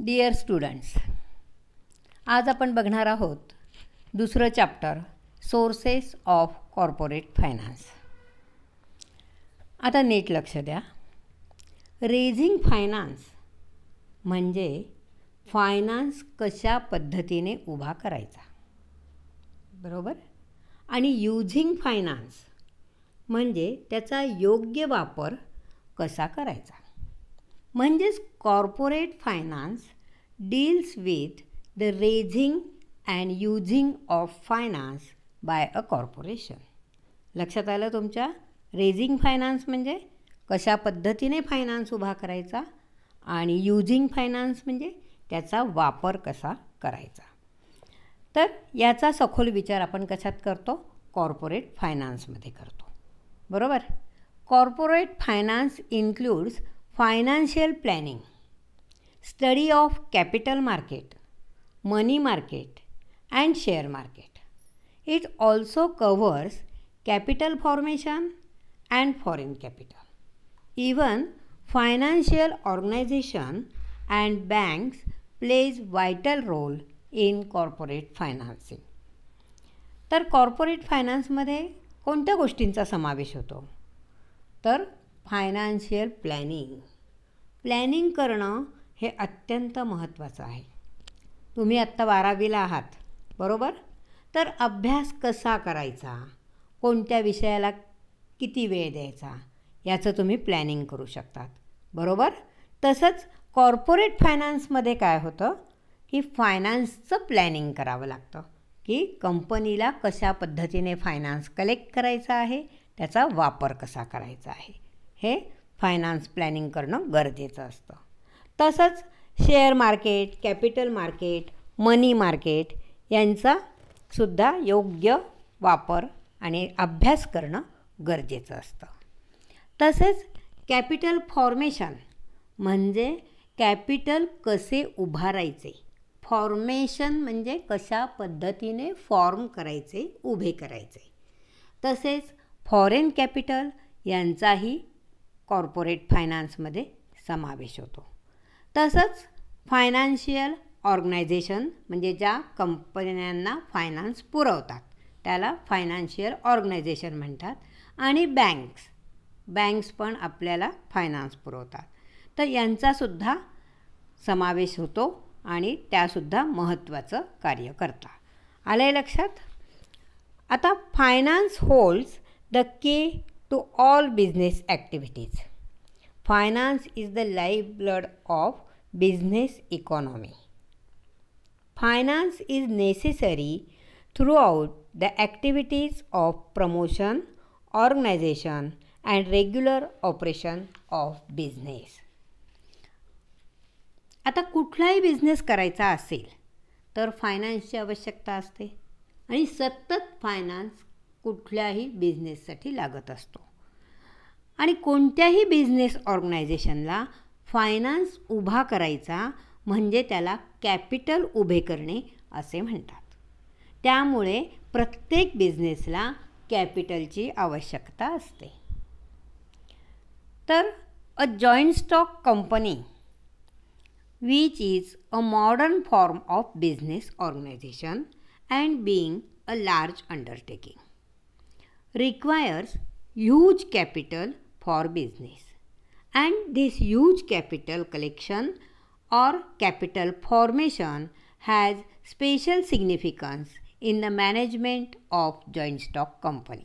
Dear students आज आपण बघणार आहोत दुसरं chapter sources of corporate finance आता नीट लक्ष द्या रेझिंग फायनान्स म्हणजे फायनान्स कशा पद्धतीने उभा करायचा बरोबर आणि युझिंग फायनान्स म्हणजे त्याचा योग्य वापर कसा करायचा म्हणजेच corporate finance deals with the raising and using of finance by a corporation लक्षात आलं तुमच्या रेझिंग फायनान्स म्हणजे कशा पद्धतीने फायनान्स उभा करायचा आणि युझिंग फायनान्स म्हणजे त्याचा वापर कसा करायचा तर याचा सखोल विचार आपण कशात करतो कॉर्पोरेट फायनान्समध्ये करतो बरोबर corporate finance includes financial planning study of capital market money market and share market it also covers capital formation and foreign capital even financial organisation and banks plays vital role in corporate financing तर corporate फायनान्समध्ये कोणत्या गोष्टींचा समावेश होतो तर financial planning planning करणं हे अत्यंत महत्त्वाचं आहे तुम्ही आत्ता बारावीला आहात बरोबर तर अभ्यास कसा करायचा कोणत्या विषयाला किती वेळ द्यायचा याचं तुम्ही प्लॅनिंग करू शकतात बरोबर तसंच कॉर्पोरेट फायनान्समध्ये काय होतं की फायनान्सचं प्लॅनिंग करावं लागतं की कंपनीला कशा पद्धतीने फायनान्स कलेक्ट करायचा आहे त्याचा वापर कसा करायचा आहे हे फायनान्स प्लॅनिंग करणं गरजेचं असतं तसंच share market capital market money market यांचा सुद्धा योग्य वापर आणि अभ्यास करणं गरजेचं असतं तसेच कॅपिटल फॉर्मेशन म्हणजे कॅपिटल कसे उभारायचे फॉर्मेशन म्हणजे कशा पद्धतीने फॉर्म करायचे उभे करायचे तसेच फॉरेन कॅपिटल यांचाही कॉर्पोरेट फायनान्समध्ये समावेश होतो तसंच फायनान्शियल ऑर्गनायझेशन म्हणजे ज्या कंपन्यांना फायनान्स पुरवतात त्याला फायनान्शियल ऑर्गनायझेशन म्हणतात आणि बँक्स बँक्स पण आपल्याला फायनान्स पुरवतात तर यांचासुद्धा समावेश होतो आणि त्यासुद्धा महत्त्वाचं कार्य करतात आलं लक्षात आता finance holds the key to all business activities finance is the live blood of business economy finance is necessary throughout the activities of promotion organisation and regular operation of business आता कुठलाही बिझनेस करायचा असेल तर फायनान्सची आवश्यकता असते आणि सतत फायनान्स कुठल्याही बिझनेससाठी लागत असतो आणि कोणत्याही बिझनेस ऑर्गनायझेशनला फायनान्स उभा करायचा म्हणजे त्याला कॅपिटल उभे करणे असे म्हणतात त्यामुळे प्रत्येक बिझनेसला कॅपिटलची आवश्यकता असते तर a joint stock company which is a modern form of business organisation and being a large undertaking requires huge capital for business and this huge capital collection or capital formation has special significance in the management of joint stock company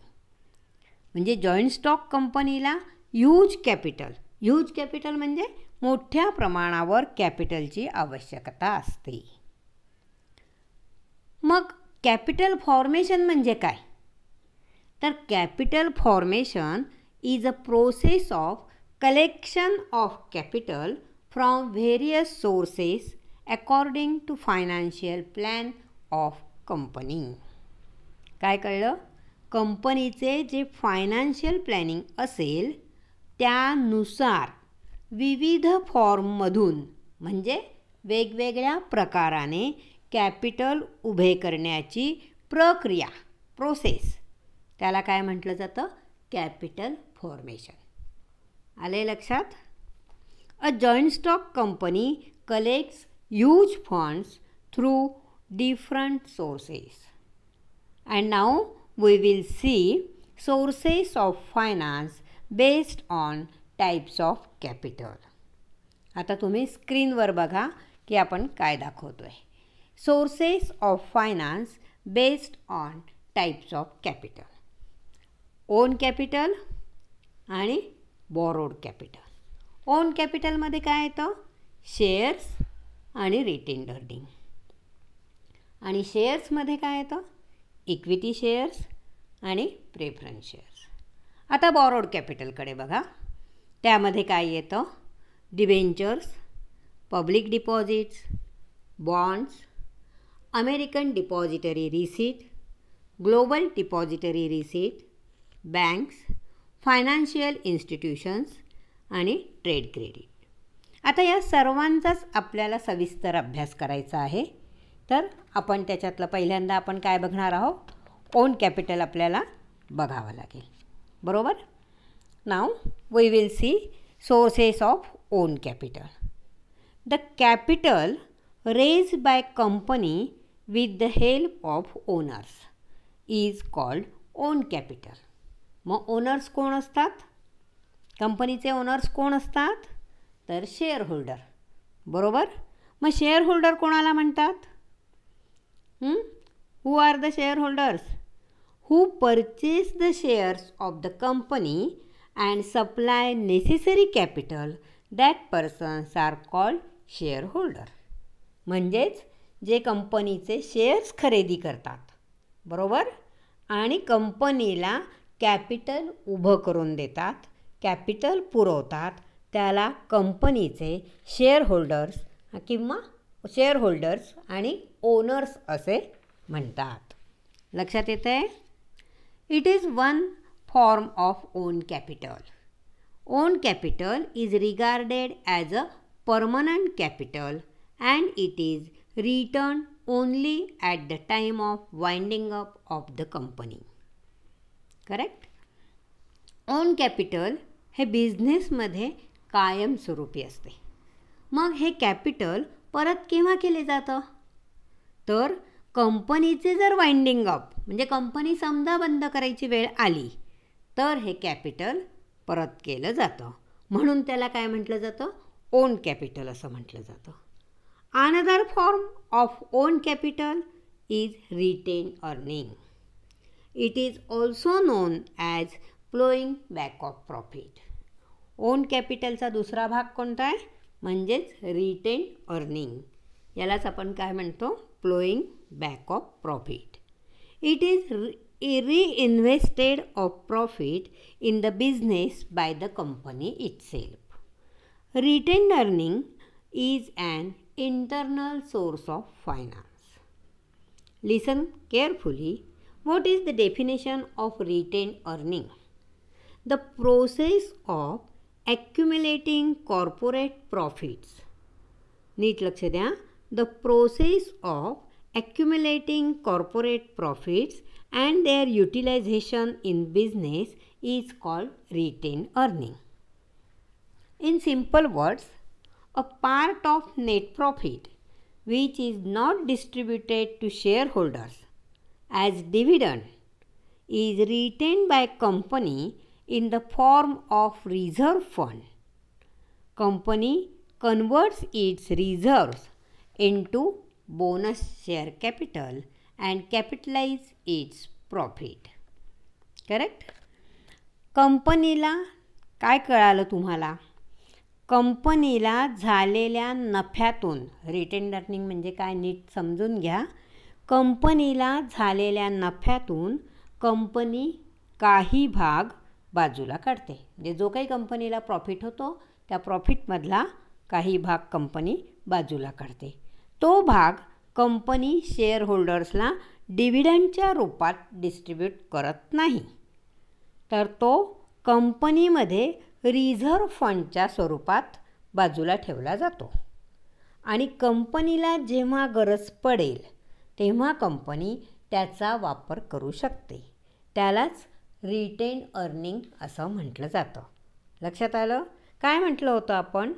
म्हणजे joint stock कंपनीला huge capital huge capital म्हणजे मोठ्या प्रमाणावर कॅपिटलची आवश्यकता असते मग capital formation म्हणजे काय तर capital formation is a process of collection of capital from various sources according to financial plan of company काय कळलं कंपनीचे जे फायनान्शियल प्लॅनिंग असेल त्यानुसार विविध फॉर्ममधून म्हणजे वेगवेगळ्या प्रकाराने कॅपिटल उभे करण्याची प्रक्रिया प्रोसेस त्याला काय म्हटलं जातं कॅपिटल फॉर्मेशन आले लक्षात a joint stock company collects huge funds through different sources and now we will see sources of finance based on types of capital आता तुम्ही स्क्रीनवर बघा की आपण काय दाखवतो आहे sources of finance based on types of capital own capital आणि बॉरोड कॅपिटल ओन कॅपिटलमध्ये काय येतं शेअर्स आणि रिटेन अर्निंग आणि शेअर्समध्ये काय येतं इक्विटी शेअर्स आणि प्रेफरन्स शेअर्स आता बॉरोड कॅपिटलकडे बघा त्यामध्ये काय येतं debentures public deposits bonds American depository receipt global depository receipt banks financial institutions आणि ट्रेड क्रेडिट आता या सर्वांचाच आपल्याला सविस्तर अभ्यास करायचा आहे तर आपण त्याच्यातलं पहिल्यांदा आपण काय बघणार आहोत ओन कॅपिटल आपल्याला बघावं लागेल बरोबर now we will see sources of own capital the capital raise by company with the help of owners is called own capital मग ओनर्स कोण असतात कंपनीचे ओनर्स कोण असतात तर शेअर होल्डर बरोबर मग शेअर होल्डर कोणाला म्हणतात who are the shareholders who purchase the shares of the company and supply necessary capital that persons are called shareholder म्हणजेच जे कंपनीचे शेअर्स खरेदी करतात बरोबर आणि कंपनीला कॅपिटल उभं करून देतात कॅपिटल पुरवतात त्याला कंपनीचे शेअरहोल्डर्स किंवा शेअरहोल्डर्स आणि ओनर्स असे म्हणतात लक्षात येतं आहे it is one form of own capital own capital is regarded as a permanent capital and it is return only at the time of winding up of the company correct own capital हे बिझनेसमध्ये कायमस्वरूपी असते मग हे capital परत केव्हा केले जातं तर कंपनीचे जर वाइंडिंग अप म्हणजे कंपनी समजा बंद करायची वेळ आली तर हे कॅपिटल परत केलं जातं म्हणून त्याला काय म्हटलं जातं ओन कॅपिटल असं म्हटलं जातं another form of own capital is retain earning it is also known as ploughing back of profit own कॅपिटलचा दुसरा भाग कोणता आहे म्हणजेच रिटेन अर्निंग यालाच आपण काय म्हणतो ploughing back of profit it is reinvested of profit in the business by the company itself retain earning is an internal source of finance listen carefully What is the definition of retained earning? The process of accumulating corporate profits. नीट लक्ष द्या the process accumulating corporate profits and their utilization in business is called retained earning. In simple words, a part of net profit which is not distributed to shareholders as dividend is retained by company in the form of reserve fund. Company converts its reserves into bonus share capital and capitalize its profit. Correct? कंपनीला काय कळालं तुम्हाला कंपनीला झालेल्या नफ्यातून retain earning म्हणजे काय नीट समजून घ्या कंपनीला झालेल्या नफ्यातून कंपनी काही भाग बाजूला काढते म्हणजे जो काही कंपनीला प्रॉफिट होतो त्या प्रॉफिटमधला काही भाग कंपनी बाजूला काढते तो भाग कंपनी शेअर होल्डर्सला डिव्हिडंडच्या रूपात डिस्ट्रीब्यूट करत नाही तर तो कंपनीमध्ये रिझर्व फंडच्या स्वरूपात बाजूला ठेवला जातो आणि कंपनीला जेव्हा गरज पडेल तेव्हा कंपनी त्याचा वापर करू शकते त्यालाच रिटेन अर्निंग असं म्हटलं जातं लक्षात आलं काय म्हटलं होतं आपण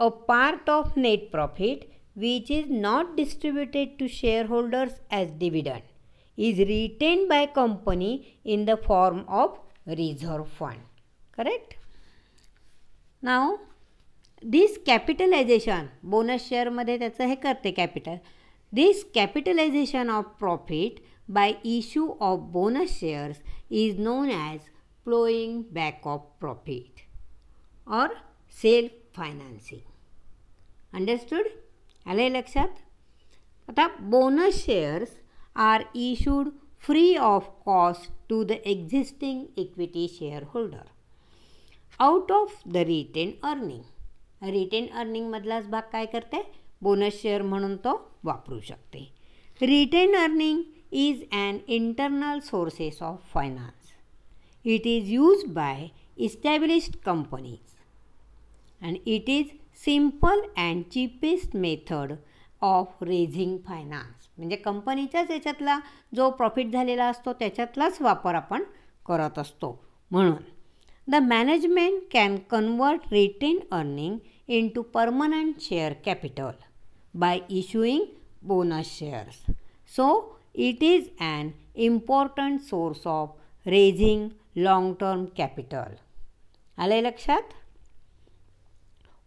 a part of net profit which is not distributed to shareholders as dividend is retain by company in the form of reserve fund correct now this capitalisation bonus शेअरमध्ये त्याचं हे करते capital This capitalisation of profit by issue of bonus shares is known as plowing back of profit or self financing understood आलं लक्षात आता bonus shares are issued free of cost to the existing equity shareholder out of the retain earning retain अर्निंगमधलाच भाग काय करते bonus share म्हणून तो वापरू शकते retain earning is an internal sources of finance it is use by established companies and it is simple and cheapest method of raising finance म्हणजे कंपनीच्याच याच्यातला जो प्रॉफिट झालेला असतो त्याच्यातलाच वापर आपण करत असतो म्हणून the management can convert retain earning into permanent share capital by issuing bonus shares. So, it is an important source of raising long-term capital. आले लक्षात?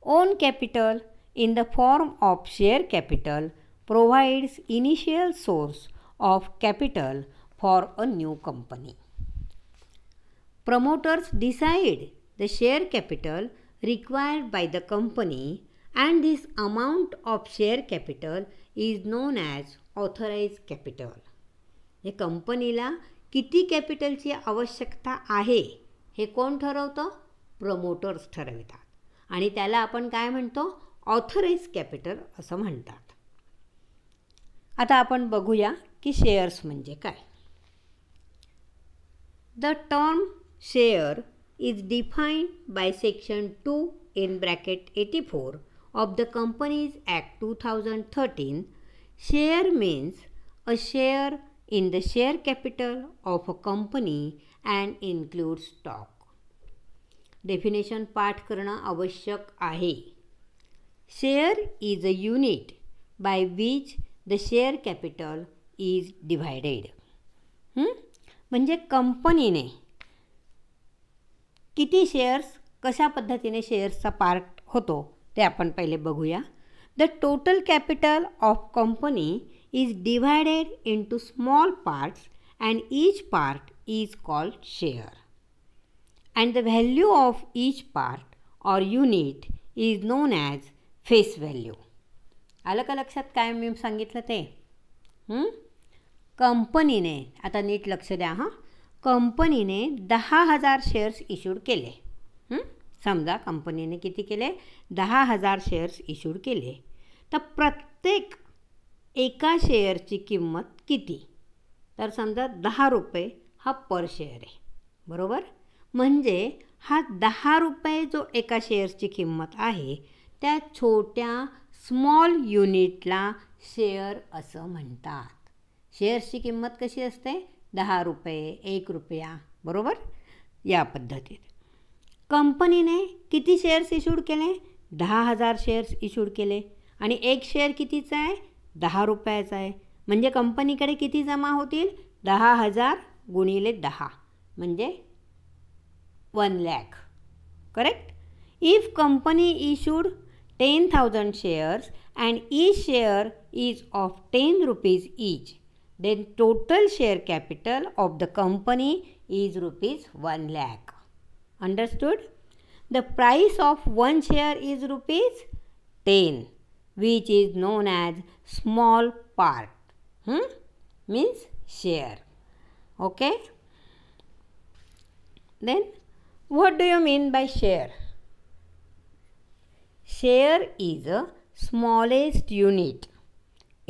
Own capital in the form of share capital provides initial source of capital for a new company. Promoters decide the share capital required by the company and this amount of share capital is known as authorized capital. हे कंपनीला किती कॅपिटलची आवश्यकता आहे हे कोण ठरवतं promoters ठरवितात आणि त्याला आपण काय म्हणतो ऑथराइज कॅपिटल असं म्हणतात आता आपण बघूया की शेअर्स म्हणजे काय the term share is defined by section two in bracket eighty four of companies act two thousand thirteen share means a share in the share capital of a company and include stock definition पाठ करणं आवश्यक आहे share is a unit by which the share capital is divided म्हणजे कंपनीने किती shares कशा पद्धतीने शेअर्सचा पार्ट होतो ते आपण पहिले बघूया the total capital of company is divided into small parts and each part is called share and the value of each part or unit is known as face value आलं का लक्षात काय मी सांगितलं ते कंपनीने आता नीट लक्ष द्या हां कंपनीने दहा हजार शेअर्स इश्यूड केले समजा कंपनीने किती केले दहा हजार शेअर्स इश्यूड केले तर प्रत्येक एका शेअरची किंमत किती तर समजा दहा रुपये हा पर शेअर आहे बरोबर म्हणजे हा दहा रुपये जो एका शेअरची किंमत आहे त्या छोट्या स्मॉल युनिटला शेअर असं म्हणतात शेअर्सची किंमत कशी असते दहा रुपये एक रुपया बरोबर या पद्धतीत कंपनीने किती शेअर्स इशूड केले दहा हजार शेअर्स इशूड केले आणि एक शेअर कितीचा आहे दहा रुपयाचा आहे म्हणजे कंपनीकडे किती जमा होतील दहा हजार गुणिले दहा म्हणजे one lakh correct if company issued ten thousand shares and each share is of ten rupees each then total share capital of the company is rupees one lakh Understood? The price of one share is rupees 10 which is known as small part. Hmm? Means share. Okay? Then what do you mean by share? Share is the smallest unit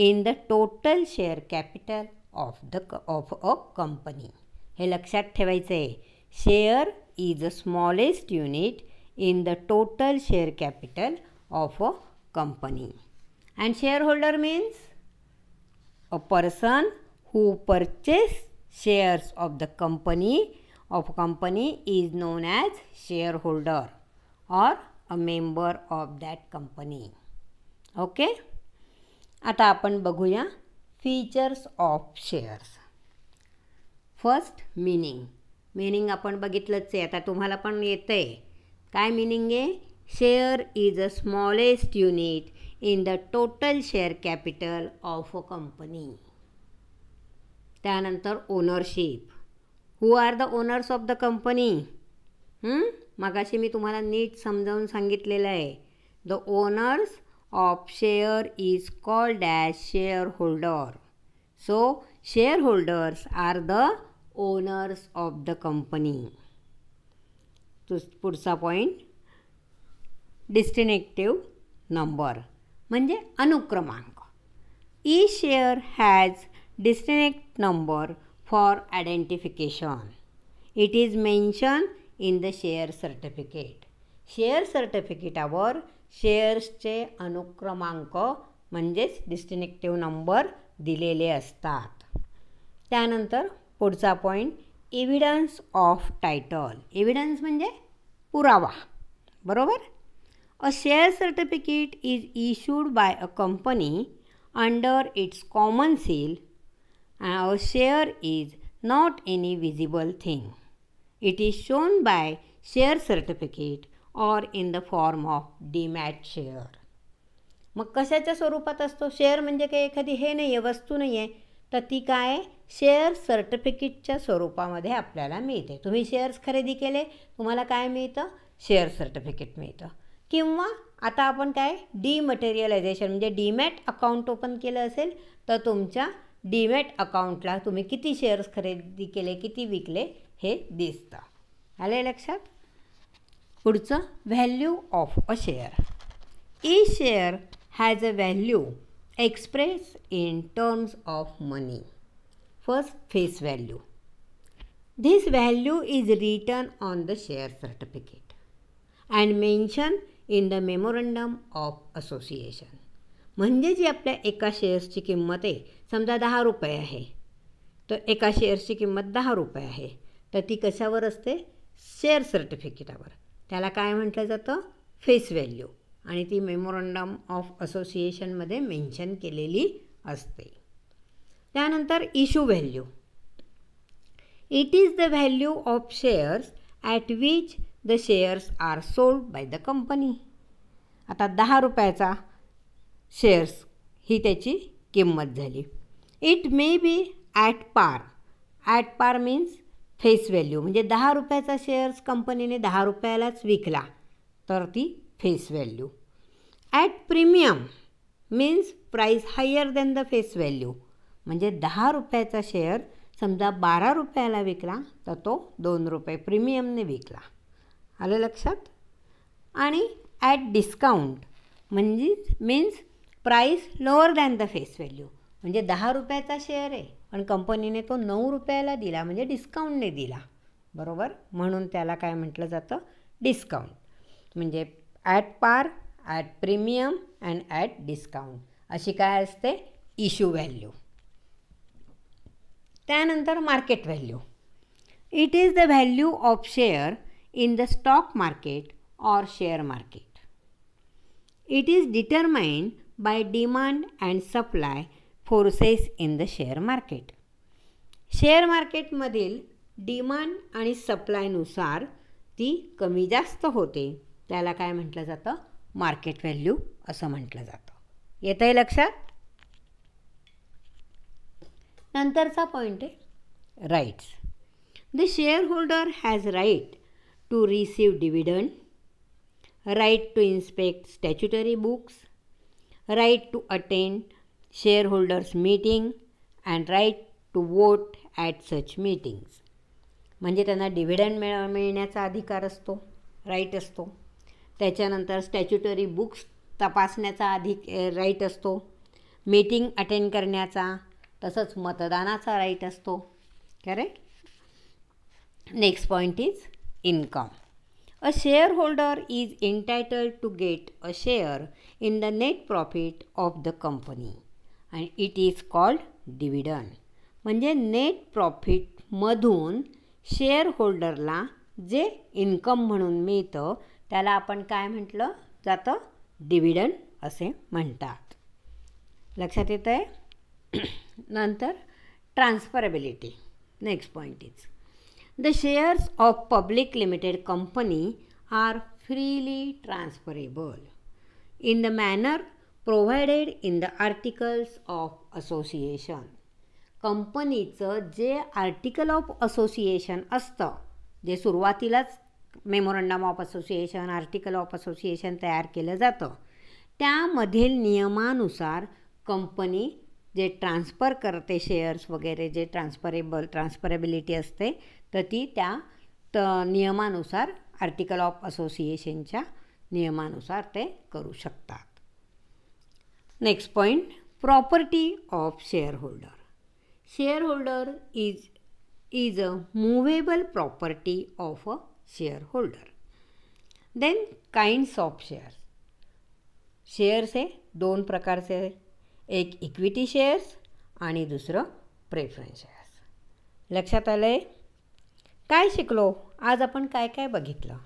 in the total share capital of the of a company. हे लक्षात ठेवायचं is the smallest unit in the total share capital of a company. And shareholder means a person who purchases shares of the company of a company is known as shareholder or a member of that company. okay? आता आपण बघूया of shares. First meaning. Meaning आपण बघितलंच आहे आता तुम्हाला पण येतं आहे काय मिनिंग आहे share is a smallest unit in the total share capital of a company त्यानंतर ownership who are the owners of the company मगाशी मी तुम्हाला नीट समजावून सांगितलेलं आहे the owners of share is called as shareholder so shareholders are the owners of the company तो पुढचा पॉईंट डिस्टिनेक्टिव्ह नंबर म्हणजे अनुक्रमांक each share has distinct number for identification it is mention in the share certificate share सर्टिफिकेटावर शेअर्सचे अनुक्रमांक म्हणजेच distinctive number दिलेले असतात त्यानंतर पुढचा point evidence of title evidence म्हणजे पुरावा बरोबर a share certificate is issued by a company under its common seal a share is not any visible thing it is shown by share certificate or in the form of demat share मग कशाच्या स्वरूपात असतो share म्हणजे काही एखादी हे नाही आहे वस्तू नाही आहे तर ती काय शेअर सर्टिफिकेटच्या स्वरूपामध्ये आपल्याला मिळते तुम्ही शेअर्स खरेदी केले तुम्हाला काय मिळतं शेअर सर्टिफिकेट मिळतं किंवा आता आपण काय डिमटेरियलायझेशन म्हणजे डीमॅट अकाउंट ओपन केलं असेल तर तुमच्या डीमॅट अकाउंटला तुम्ही किती शेअर्स खरेदी केले किती विकले हे दिसतं आले लक्षात पुढचं value of a share each share has a value express in terms of money first face value this value is written on the share certificate and mention in the memorandum of association म्हणजे जी आपल्या एका शेअर्सची किंमत आहे समजा दहा रुपये आहे तर एका शेअर्सची किंमत दहा रुपये आहे तर ती कशावर असते शेअर सर्टिफिकेटावर त्याला काय म्हटलं जातं फेस व्हॅल्यू आणि ती मेमोरंडम ऑफ असोसिएशनमध्ये मेन्शन केलेली असते त्यानंतर issue value it is the value of shares at which the shares are sold by the company आता दहा रुपयाचा शेअर्स ही त्याची किंमत झाली it may be at par at par means face value म्हणजे दहा रुपयाचा शेअर्स कंपनीने दहा रुपयालाच विकला तर ती face value at premium means price higher than the face value म्हणजे दहा रुपयाचा शेअर समजा बारा रुपयाला विकला तर तो दोन रुपये प्रीमियमने विकला आलं लक्षात आणि ॲट डिस्काउंट म्हणजेच means price lower than the face value म्हणजे दहा रुपयाचा शेअर आहे पण कंपनीने तो नऊ रुपयाला दिला म्हणजे डिस्काउंटने दिला बरोबर म्हणून त्याला काय म्हटलं जातं डिस्काउंट म्हणजे at par at premium and at discount अशी काय असते इश्यू व्हॅल्यू त्यानंतर market value it is the value of share in the stock market or share market it is determined by demand and supply forces in the share market share मार्केटमधील demand आणि सप्लायनुसार ती कमी जास्त होते त्याला काय म्हटलं जातं मार्केट व्हॅल्यू असं म्हटलं जातं येतं आहे लक्षात नंतरचा पॉईंट आहे rights the shareholder has right to receive dividend right to inspect statutory books right to attend shareholders meeting and right to vote at such meetings म्हणजे त्यांना डिव्हिडंड मिळ मिळण्याचा अधिकार असतो राईट असतो त्याच्यानंतर स्टॅच्युटरी बुक्स तपासण्याचा अधिक राईट असतो मीटिंग अटेंड करण्याचा तसंच मतदानाचा राईट असतो correct next point is income a shareholder is entitle to get a share in the net profit of the company and it is called dividend म्हणजे net प्रॉफिटमधून share होल्डरला जे income म्हणून मिळतं त्याला आपण काय म्हटलं जातं डिव्हिडन असे म्हणतात लक्षात येतं आहे नंतर transferability next point is the shares of public limited company are freely transferable in the manner provided in the articles of association कंपनीचं जे आर्टिकल ऑफ असोसिएशन असतं जे सुरुवातीलाच memorandum of association article of association तयार केलं जातं त्यामधील नियमानुसार कंपनी जे ट्रान्स्फर करते शेअर्स वगैरे जे ट्रान्सफरेबल ट्रान्सफरेबिलिटी असते तर ती त्या त नियमानुसार आर्टिकल ऑफ असोसिएशनच्या नियमानुसार ते करू शकतात next point property of shareholder shareholder is is a movable property of a shareholder then kinds of shares shares हे दोन प्रकारचे एक इक्विटी शेअर्स आणि दुसरं प्रेफरन्स शेअर्स लक्षात आलं आहे काय शिकलो आज आपण काय काय बघितलं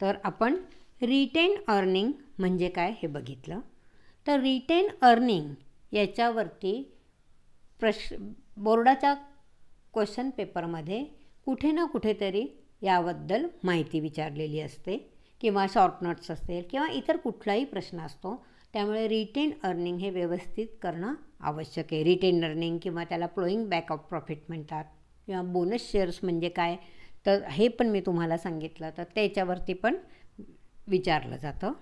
तर आपण रिटेन अर्निंग म्हणजे काय हे बघितलं तर रिटेन अर्निंग याच्यावरती प्रश बोर्डाच्या क्वेश्चन पेपरमध्ये कुठे ना कुठेतरी याबद्दल माहिती विचारलेली असते किंवा नोट्स असेल किंवा इतर कुठलाही प्रश्न असतो त्यामुळे रिटेन अर्निंग हे व्यवस्थित करणं आवश्यक आहे रिटेन अर्निंग किंवा त्याला फ्लोईंग बॅक ऑफ प्रॉफिट म्हणतात किंवा बोनस शेअर्स म्हणजे काय तर हे पण मी तुम्हाला सांगितलं तर त्याच्यावरती पण विचारलं जातं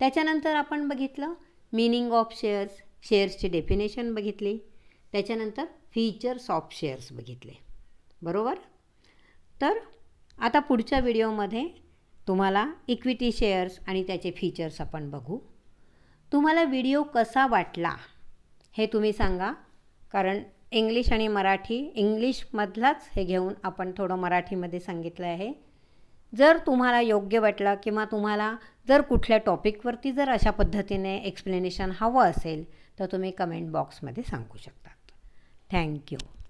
त्याच्यानंतर आपण बघितलं मिनिंग ऑफ शेअर्स शेअर्सची डेफिनेशन बघितली त्याच्यानंतर फीचर्स ऑफ शेअर्स बघितले बरोबर तर आता पुढच्या व्हिडिओमध्ये तुम्हाला इक्विटी शेअर्स आणि त्याचे फीचर्स आपण बघू तुम्हाला व्हिडिओ कसा वाटला हे तुम्ही सांगा कारण इंग्लिश आणि मराठी इंग्लिशमधलाच हे घेऊन आपण थोडं मराठीमध्ये सांगितलं आहे जर तुम्हाला योग्य वाटलं किंवा तुम्हाला जर कुठल्या टॉपिकवरती जर अशा पद्धतीने एक्सप्लेनेशन हवं असेल तर तुम्ही कमेंट बॉक्समध्ये सांगू शकतात थँक्यू